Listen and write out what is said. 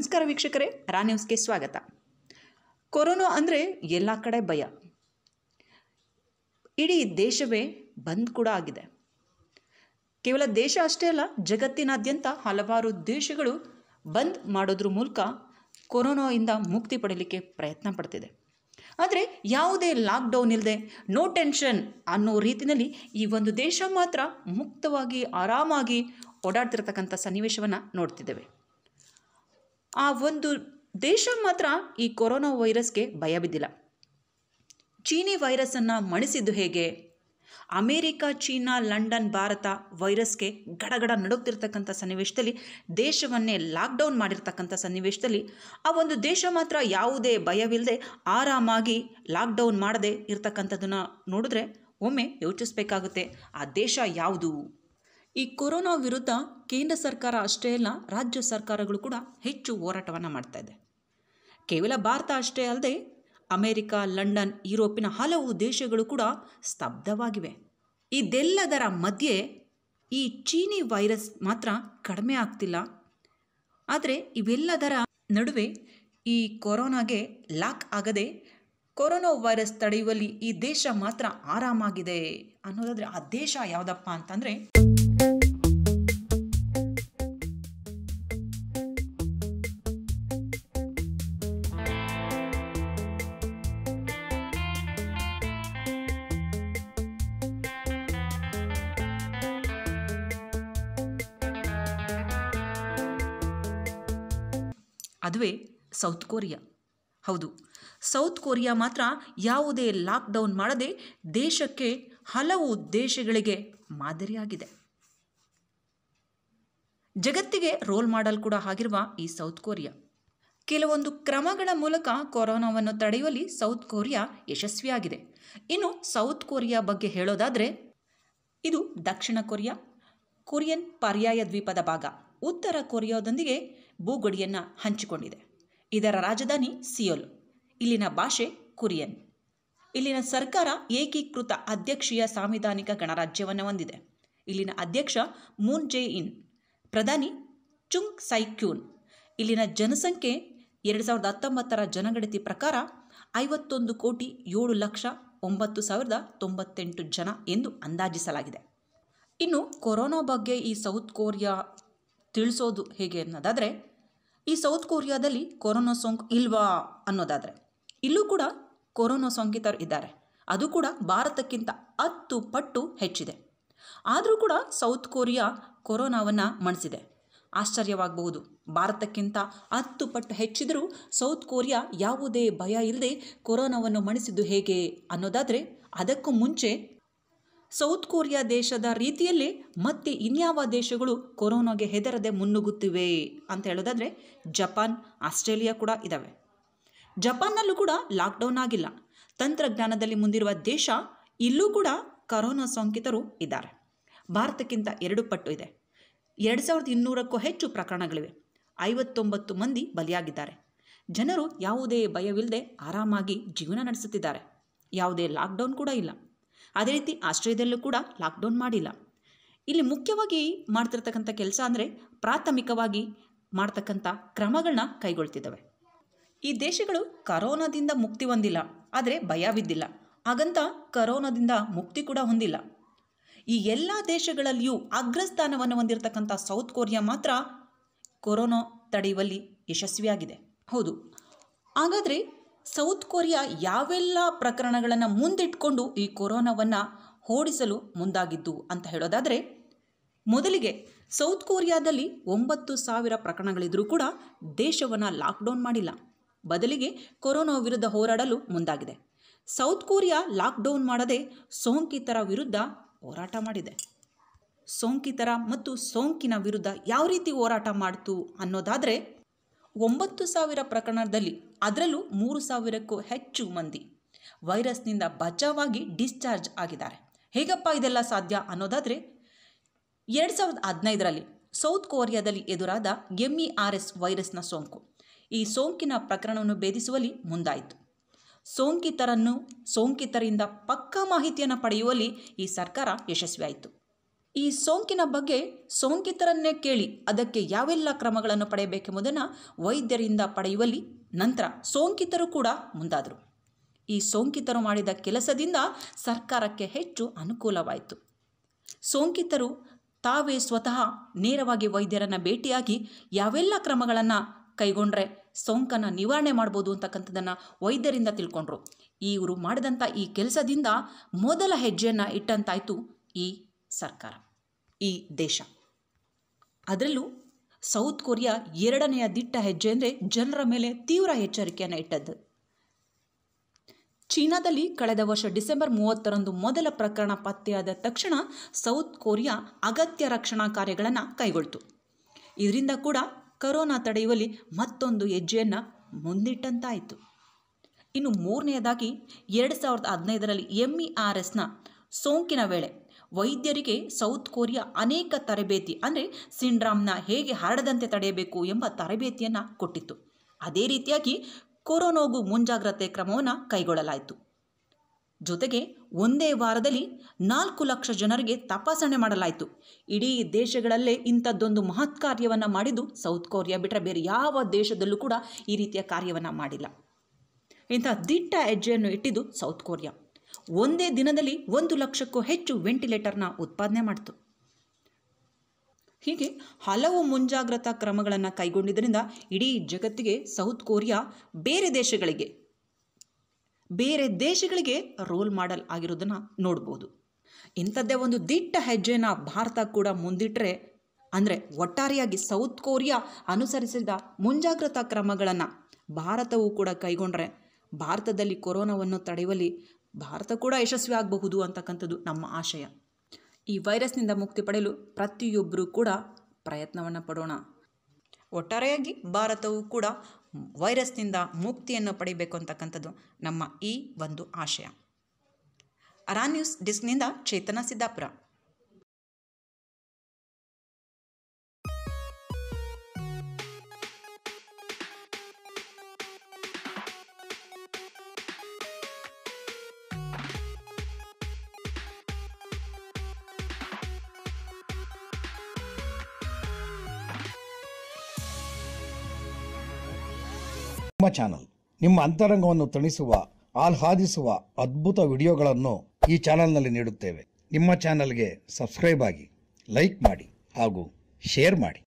ನಮಸ್ಕಾರ ವೀಕ್ಷಕರೇ ರಾ ಸ್ವಾಗತ ಕೊರೋನಾ ಅಂದರೆ ಎಲ್ಲ ಕಡೆ ಭಯ ಇಡೀ ದೇಶವೇ ಬಂದ್ ಕೂಡ ಆಗಿದೆ ಕೇವಲ ದೇಶ ಅಷ್ಟೇ ಅಲ್ಲ ಜಗತ್ತಿನಾದ್ಯಂತ ಹಲವಾರು ದೇಶಗಳು ಬಂದ್ ಮಾಡೋದ್ರ ಮೂಲಕ ಕೊರೋನಾಯಿಂದ ಮುಕ್ತಿ ಪಡೀಲಿಕ್ಕೆ ಪ್ರಯತ್ನ ಪಡ್ತಿದೆ ಆದರೆ ಯಾವುದೇ ಲಾಕ್ಡೌನ್ ಇಲ್ಲದೆ ನೋ ಟೆನ್ಷನ್ ಅನ್ನೋ ರೀತಿಯಲ್ಲಿ ಈ ಒಂದು ದೇಶ ಮಾತ್ರ ಮುಕ್ತವಾಗಿ ಆರಾಮಾಗಿ ಓಡಾಡ್ತಿರ್ತಕ್ಕಂಥ ಸನ್ನಿವೇಶವನ್ನು ನೋಡ್ತಿದ್ದೇವೆ ಆ ಒಂದು ದೇಶ ಮಾತ್ರ ಈ ಕೊರೋನಾ ವೈರಸ್ಗೆ ಭಯ ಬಿದ್ದಿಲ್ಲ ಚೀನಿ ವೈರಸ್ಸನ್ನು ಮಣಿಸಿದ್ದು ಹೇಗೆ ಅಮೇರಿಕ ಚೀನಾ ಲಂಡನ್ ಭಾರತ ವೈರಸ್ಗೆ ಗಡಗಡ ನಡುಗ್ತಿರ್ತಕ್ಕಂಥ ಸನ್ನಿವೇಶದಲ್ಲಿ ದೇಶವನ್ನೇ ಲಾಕ್ಡೌನ್ ಮಾಡಿರ್ತಕ್ಕಂಥ ಸನ್ನಿವೇಶದಲ್ಲಿ ಆ ಒಂದು ದೇಶ ಮಾತ್ರ ಯಾವುದೇ ಭಯವಿಲ್ಲದೆ ಆರಾಮಾಗಿ ಲಾಕ್ಡೌನ್ ಮಾಡದೆ ಇರತಕ್ಕಂಥದ್ದನ್ನು ನೋಡಿದ್ರೆ ಒಮ್ಮೆ ಯೋಚಿಸಬೇಕಾಗುತ್ತೆ ಆ ದೇಶ ಯಾವುದು ಈ ಕೊರೋನಾ ವಿರುದ್ಧ ಕೇಂದ್ರ ಸರ್ಕಾರ ಅಷ್ಟೇ ಅಲ್ಲ ರಾಜ್ಯ ಸರ್ಕಾರಗಳು ಕೂಡ ಹೆಚ್ಚು ಹೋರಾಟವನ್ನು ಮಾಡ್ತಾ ಇದೆ ಕೇವಲ ಭಾರತ ಅಷ್ಟೇ ಅಲ್ಲದೆ ಅಮೆರಿಕ ಲಂಡನ್ ಯುರೋಪಿನ ಹಲವು ದೇಶಗಳು ಕೂಡ ಸ್ತಬ್ಧವಾಗಿವೆ ಇದೆಲ್ಲದರ ಮಧ್ಯೆ ಈ ಚೀನಿ ವೈರಸ್ ಮಾತ್ರ ಕಡಿಮೆ ಆಗ್ತಿಲ್ಲ ಆದರೆ ಇವೆಲ್ಲದರ ನಡುವೆ ಈ ಕೊರೋನಾಗೆ ಲಾಕ್ ಆಗದೆ ಕೊರೋನಾ ವೈರಸ್ ತಡೆಯುವಲ್ಲಿ ಈ ದೇಶ ಮಾತ್ರ ಆರಾಮಾಗಿದೆ ಅನ್ನೋದಾದರೆ ಆ ದೇಶ ಯಾವುದಪ್ಪ ಅಂತಂದರೆ ಅದುವೇ ಸೌತ್ ಕೊರಿಯಾ ಹೌದು ಸೌತ್ ಕೊರಿಯಾ ಮಾತ್ರ ಯಾವುದೇ ಲಾಕ್ಡೌನ್ ಮಾಡದೆ ದೇಶಕ್ಕೆ ಹಲವು ದೇಶಗಳಿಗೆ ಮಾದರಿಯಾಗಿದೆ ಜಗತ್ತಿಗೆ ರೋಲ್ ಮಾಡೆಲ್ ಕೂಡ ಆಗಿರುವ ಈ ಸೌತ್ ಕೊರಿಯಾ ಕೆಲವೊಂದು ಕ್ರಮಗಳ ಮೂಲಕ ಕೊರೋನಾವನ್ನು ತಡೆಯುವಲ್ಲಿ ಸೌತ್ ಕೊರಿಯಾ ಯಶಸ್ವಿಯಾಗಿದೆ ಇನ್ನು ಸೌತ್ ಕೊರಿಯಾ ಬಗ್ಗೆ ಹೇಳೋದಾದರೆ ಇದು ದಕ್ಷಿಣ ಕೊರಿಯಾ ಕೊರಿಯನ್ ಪರ್ಯಾಯ ದ್ವೀಪದ ಭಾಗ ಉತ್ತರ ಕೊರಿಯಾದೊಂದಿಗೆ ಭೂಗಡಿಯನ್ನು ಹಂಚಿಕೊಂಡಿದೆ ಇದರ ರಾಜಧಾನಿ ಸಿಯೋಲ್ ಇಲ್ಲಿನ ಭಾಷೆ ಕುರಿಯನ್ ಇಲ್ಲಿನ ಸರ್ಕಾರ ಏಕೀಕೃತ ಅಧ್ಯಕ್ಷೀಯ ಸಾಂವಿಧಾನಿಕ ಗಣರಾಜ್ಯವನ್ನು ಹೊಂದಿದೆ ಇಲ್ಲಿನ ಅಧ್ಯಕ್ಷ ಮೂನ್ ಜೆ ಇನ್ ಪ್ರಧಾನಿ ಚುಂಗ್ ಸೈಕ್ಯೂನ್ ಇಲ್ಲಿನ ಜನಸಂಖ್ಯೆ ಎರಡು ಸಾವಿರದ ಹತ್ತೊಂಬತ್ತರ ಜನಗಣತಿ ಪ್ರಕಾರ ಐವತ್ತೊಂದು ಕೋಟಿ ಏಳು ಲಕ್ಷ ಒಂಬತ್ತು ಸಾವಿರದ ತೊಂಬತ್ತೆಂಟು ಜನ ಎಂದು ಅಂದಾಜಿಸಲಾಗಿದೆ ಇನ್ನು ಕೊರೋನಾ ಬಗ್ಗೆ ಈ ಸೌತ್ ಕೊರಿಯಾ ತಿಳಿಸೋದು ಹೇಗೆ ಅನ್ನೋದಾದರೆ ಈ ಸೌತ್ ಕೊರಿಯಾದಲ್ಲಿ ಕೊರೋನಾ ಸೋಂಕು ಇಲ್ವಾ ಅನ್ನೋದಾದರೆ ಇಲ್ಲೂ ಕೂಡ ಕೊರೋನಾ ಸೋಂಕಿತರು ಇದ್ದಾರೆ ಅದು ಕೂಡ ಭಾರತಕ್ಕಿಂತ ಹತ್ತು ಪಟ್ಟು ಹೆಚ್ಚಿದೆ ಆದರೂ ಕೂಡ ಸೌತ್ ಕೊರಿಯಾ ಕೊರೋನಾವನ್ನು ಮಣಿಸಿದೆ ಆಶ್ಚರ್ಯವಾಗಬಹುದು ಭಾರತಕ್ಕಿಂತ ಹತ್ತು ಪಟ್ಟು ಹೆಚ್ಚಿದರೂ ಸೌತ್ ಕೊರಿಯಾ ಯಾವುದೇ ಭಯ ಇಲ್ಲದೆ ಕೊರೋನಾವನ್ನು ಮಣಿಸಿದ್ದು ಹೇಗೆ ಅನ್ನೋದಾದರೆ ಅದಕ್ಕೂ ಮುಂಚೆ ಸೌತ್ ಕೊರಿಯಾ ದೇಶದ ರೀತಿಯಲ್ಲಿ ಮತ್ತೆ ಇನ್ಯಾವ ದೇಶಗಳು ಕೊರೋನಾಗೆ ಹೆದರದೆ ಮುನ್ನುಗ್ಗುತ್ತಿವೆ ಅಂತ ಹೇಳೋದಾದರೆ ಜಪಾನ್ ಆಸ್ಟ್ರೇಲಿಯಾ ಕೂಡ ಇದ್ದಾವೆ ಜಪಾನ್ನಲ್ಲೂ ಕೂಡ ಲಾಕ್ಡೌನ್ ಆಗಿಲ್ಲ ತಂತ್ರಜ್ಞಾನದಲ್ಲಿ ಮುಂದಿರುವ ದೇಶ ಇಲ್ಲೂ ಕೂಡ ಕರೋನಾ ಸೋಂಕಿತರು ಇದ್ದಾರೆ ಭಾರತಕ್ಕಿಂತ ಎರಡು ಪಟ್ಟು ಇದೆ ಎರಡು ಸಾವಿರದ ಇನ್ನೂರಕ್ಕೂ ಹೆಚ್ಚು ಪ್ರಕರಣಗಳಿವೆ ಐವತ್ತೊಂಬತ್ತು ಮಂದಿ ಬಲಿಯಾಗಿದ್ದಾರೆ ಜನರು ಯಾವುದೇ ಭಯವಿಲ್ಲದೆ ಆರಾಮಾಗಿ ಜೀವನ ನಡೆಸುತ್ತಿದ್ದಾರೆ ಯಾವುದೇ ಲಾಕ್ಡೌನ್ ಕೂಡ ಇಲ್ಲ ಅದೇ ರೀತಿ ಆಶ್ರಯದಲ್ಲೂ ಕೂಡ ಲಾಕ್ಡೌನ್ ಮಾಡಿಲ್ಲ ಇಲ್ಲಿ ಮುಖ್ಯವಾಗಿ ಮಾಡ್ತಿರ್ತಕ್ಕಂಥ ಕೆಲಸ ಅಂದರೆ ಪ್ರಾಥಮಿಕವಾಗಿ ಮಾಡ್ತಕ್ಕಂಥ ಕ್ರಮಗಳನ್ನ ಕೈಗೊಳ್ತಿದ್ದಾವೆ ಈ ದೇಶಗಳು ಕರೋನಾದಿಂದ ಮುಕ್ತಿ ಹೊಂದಿಲ್ಲ ಆದರೆ ಭಯವಿದ್ದಿಲ್ಲ ಹಾಗಂತ ಕರೋನಾದಿಂದ ಮುಕ್ತಿ ಕೂಡ ಹೊಂದಿಲ್ಲ ಈ ಎಲ್ಲ ದೇಶಗಳಲ್ಲಿಯೂ ಅಗ್ರಸ್ಥಾನವನ್ನು ಹೊಂದಿರತಕ್ಕಂಥ ಸೌತ್ ಕೊರಿಯಾ ಮಾತ್ರ ಕೊರೋನಾ ತಡೆಯುವಲ್ಲಿ ಯಶಸ್ವಿಯಾಗಿದೆ ಹೌದು ಹಾಗಾದರೆ ಸೌತ್ ಕೊರಿಯಾ ಯಾವೆಲ್ಲ ಪ್ರಕರಣಗಳನ್ನು ಮುಂದಿಟ್ಕೊಂಡು ಈ ಕೊರೋನಾವನ್ನು ಓಡಿಸಲು ಮುಂದಾಗಿದ್ದು ಅಂತ ಹೇಳೋದಾದರೆ ಮೊದಲಿಗೆ ಸೌತ್ ಕೊರಿಯಾದಲ್ಲಿ ಒಂಬತ್ತು ಸಾವಿರ ಪ್ರಕರಣಗಳಿದ್ರೂ ಕೂಡ ದೇಶವನ್ನು ಲಾಕ್ಡೌನ್ ಮಾಡಿಲ್ಲ ಬದಲಿಗೆ ಕೊರೋನಾ ವಿರುದ್ಧ ಹೋರಾಡಲು ಮುಂದಾಗಿದೆ ಸೌತ್ ಕೊರಿಯಾ ಲಾಕ್ಡೌನ್ ಮಾಡದೆ ಸೋಂಕಿತರ ವಿರುದ್ಧ ಹೋರಾಟ ಮಾಡಿದೆ ಸೋಂಕಿತರ ಮತ್ತು ಸೋಂಕಿನ ವಿರುದ್ಧ ಯಾವ ರೀತಿ ಹೋರಾಟ ಮಾಡ್ತು ಅನ್ನೋದಾದರೆ ಒಂಬತ್ತು ಸಾವಿರ ಪ್ರಕರಣದಲ್ಲಿ ಅದರಲ್ಲೂ ಮೂರು ಸಾವಿರಕ್ಕೂ ಹೆಚ್ಚು ಮಂದಿ ವೈರಸ್ನಿಂದ ಬಚಾವಾಗಿ ಡಿಸ್ಚಾರ್ಜ್ ಆಗಿದ್ದಾರೆ ಹೇಗಪ್ಪ ಇದೆಲ್ಲ ಸಾಧ್ಯ ಅನ್ನೋದಾದರೆ ಎರಡು ಸಾವಿರದ ಹದಿನೈದರಲ್ಲಿ ಸೌತ್ ಕೊರಿಯಾದಲ್ಲಿ ಎದುರಾದ ಇ ಆರ್ e ಎಸ್ ವೈರಸ್ನ ಸೋಂಕು ಈ ಸೋಂಕಿನ ಪ್ರಕರಣವನ್ನು ಭೇದಿಸುವಲ್ಲಿ ಮುಂದಾಯಿತು ಸೋಂಕಿತರನ್ನು ಸೋಂಕಿತರಿಂದ ಪಕ್ಕಾ ಮಾಹಿತಿಯನ್ನು ಪಡೆಯುವಲ್ಲಿ ಈ ಸರ್ಕಾರ ಯಶಸ್ವಿಯಾಯಿತು ಈ ಸೋಂಕಿನ ಬಗ್ಗೆ ಸೋಂಕಿತರನ್ನೇ ಕೇಳಿ ಅದಕ್ಕೆ ಯಾವೆಲ್ಲ ಕ್ರಮಗಳನ್ನು ಪಡೆಯಬೇಕೆಂಬುದನ್ನು ವೈದ್ಯರಿಂದ ಪಡೆಯುವಲ್ಲಿ ನಂತರ ಸೋಂಕಿತರು ಕೂಡ ಮುಂದಾದರು ಈ ಸೋಂಕಿತರು ಮಾಡಿದ ಕೆಲಸದಿಂದ ಸರ್ಕಾರಕ್ಕೆ ಹೆಚ್ಚು ಅನುಕೂಲವಾಯಿತು ಸೋಂಕಿತರು ತಾವೇ ಸ್ವತಃ ನೇರವಾಗಿ ವೈದ್ಯರನ್ನು ಭೇಟಿಯಾಗಿ ಯಾವೆಲ್ಲ ಕ್ರಮಗಳನ್ನು ಕೈಗೊಂಡ್ರೆ ಸೋಂಕನ್ನು ನಿವಾರಣೆ ಮಾಡ್ಬೋದು ಅಂತಕ್ಕಂಥದ್ದನ್ನು ವೈದ್ಯರಿಂದ ತಿಳ್ಕೊಂಡ್ರು ಇವರು ಮಾಡಿದಂಥ ಈ ಕೆಲಸದಿಂದ ಮೊದಲ ಹೆಜ್ಜೆಯನ್ನು ಇಟ್ಟಂತಾಯಿತು ಈ ಸರ್ಕಾರ ಈ ದೇಶ ಅದರಲ್ಲೂ ಸೌತ್ ಕೊರಿಯಾ ಎರಡನೆಯ ದಿಟ್ಟ ಹೆಜ್ಜೆ ಅಂದರೆ ಜನರ ಮೇಲೆ ತೀವ್ರ ಎಚ್ಚರಿಕೆಯನ್ನು ಇಟ್ಟದ್ದು ಚೀನಾದಲ್ಲಿ ಕಳೆದ ವರ್ಷ ಡಿಸೆಂಬರ್ ಮೂವತ್ತರಂದು ಮೊದಲ ಪ್ರಕರಣ ಪತ್ತೆಯಾದ ತಕ್ಷಣ ಸೌತ್ ಕೊರಿಯಾ ಅಗತ್ಯ ರಕ್ಷಣಾ ಕಾರ್ಯಗಳನ್ನು ಕೈಗೊಳ್ತು ಇದರಿಂದ ಕೂಡ ಕರೋನಾ ತಡೆಯುವಲ್ಲಿ ಮತ್ತೊಂದು ಹೆಜ್ಜೆಯನ್ನು ಮುಂದಿಟ್ಟಂತಾಯಿತು ಇನ್ನು ಮೂರನೆಯದಾಗಿ ಎರಡು ಸಾವಿರದ ಹದಿನೈದರಲ್ಲಿ ಎಂಇ ಆರ್ ಎಸ್ನ ಸೋಂಕಿನ ವೇಳೆ ವೈದ್ಯರಿಗೆ ಸೌತ್ ಕೊರಿಯಾ ಅನೇಕ ತರಬೇತಿ ಅಂದರೆ ಸಿಂಡ್ರಾಮ್ನ ಹೇಗೆ ಹರಡದಂತೆ ತಡೆಯಬೇಕು ಎಂಬ ತರಬೇತಿಯನ್ನು ಕೊಟ್ಟಿತ್ತು ಅದೇ ರೀತಿಯಾಗಿ ಕೊರೋನೋಗು ಮುಂಜಾಗ್ರತೆ ಕ್ರಮವನ್ನು ಕೈಗೊಳ್ಳಲಾಯಿತು ಜೊತೆಗೆ ಒಂದೇ ವಾರದಲ್ಲಿ ನಾಲ್ಕು ಲಕ್ಷ ಜನರಿಗೆ ತಪಾಸಣೆ ಮಾಡಲಾಯಿತು ಇಡೀ ದೇಶಗಳಲ್ಲೇ ಇಂಥದ್ದೊಂದು ಮಹತ್ ಕಾರ್ಯವನ್ನು ಮಾಡಿದ್ದು ಸೌತ್ ಕೊರಿಯಾ ಬಿಟ್ಟರೆ ಬೇರೆ ಯಾವ ದೇಶದಲ್ಲೂ ಕೂಡ ಈ ರೀತಿಯ ಕಾರ್ಯವನ್ನು ಮಾಡಿಲ್ಲ ಇಂಥ ದಿಟ್ಟ ಹೆಜ್ಜೆಯನ್ನು ಇಟ್ಟಿದ್ದು ಸೌತ್ ಕೊರಿಯಾ ಒಂದೇ ದಿನದಲ್ಲಿ ಒಂದು ಲಕ್ಷಕ್ಕೂ ಹೆಚ್ಚು ವೆಂಟಿಲೇಟರ್ನ ಉತ್ಪಾದನೆ ಮಾಡಿತು ಹೀಗೆ ಹಲವು ಮುಂಜಾಗ್ರತಾ ಕ್ರಮಗಳನ್ನು ಕೈಗೊಂಡಿದ್ದರಿಂದ ಇಡೀ ಜಗತ್ತಿಗೆ ಸೌತ್ ಕೊರಿಯಾ ಬೇರೆ ದೇಶಗಳಿಗೆ ಬೇರೆ ದೇಶಗಳಿಗೆ ರೋಲ್ ಮಾಡಲ್ ಆಗಿರೋದನ್ನು ನೋಡ್ಬೋದು ಇಂಥದ್ದೇ ಒಂದು ದಿಟ್ಟ ಹೆಜ್ಜೆನ ಭಾರತ ಕೂಡ ಮುಂದಿಟ್ಟರೆ ಅಂದರೆ ಒಟ್ಟಾರೆಯಾಗಿ ಸೌತ್ ಕೊರಿಯಾ ಅನುಸರಿಸಿದ ಮುಂಜಾಗ್ರತಾ ಕ್ರಮಗಳನ್ನು ಭಾರತವು ಕೂಡ ಕೈಗೊಂಡರೆ ಭಾರತದಲ್ಲಿ ಕೊರೋನಾವನ್ನು ತಡೆಯುವಲ್ಲಿ ಭಾರತ ಕೂಡ ಯಶಸ್ವಿ ಆಗಬಹುದು ಅಂತಕ್ಕಂಥದ್ದು ನಮ್ಮ ಆಶಯ ಈ ವೈರಸ್ನಿಂದ ಮುಕ್ತಿ ಪಡೆಯಲು ಪ್ರತಿಯೊಬ್ಬರೂ ಕೂಡ ಪ್ರಯತ್ನವನ್ನು ಪಡೋಣ ಒಟ್ಟಾರೆಯಾಗಿ ಭಾರತವು ಕೂಡ ವೈರಸ್ನಿಂದ ಮುಕ್ತಿಯನ್ನು ಪಡೆಯಬೇಕು ಅಂತಕ್ಕಂಥದ್ದು ನಮ್ಮ ಈ ಒಂದು ಆಶಯ ಅರಾನ್ಯೂಸ್ ಡಿಸ್ಕ್ನಿಂದ ಚೇತನ ಸಿದ್ದಾಪುರ ನಿಮ್ಮ ಚಾನಲ್ ನಿಮ್ಮ ಅಂತರಂಗವನ್ನು ತಣಿಸುವ ಆಹ್ಲಾದಿಸುವ ಅದ್ಭುತ ವಿಡಿಯೋಗಳನ್ನು ಈ ಚಾನಲ್ನಲ್ಲಿ ನೀಡುತ್ತೇವೆ ನಿಮ್ಮ ಚಾನಲ್ಗೆ ಸಬ್ಸ್ಕ್ರೈಬ್ ಆಗಿ ಲೈಕ್ ಮಾಡಿ ಹಾಗೂ ಶೇರ್ ಮಾಡಿ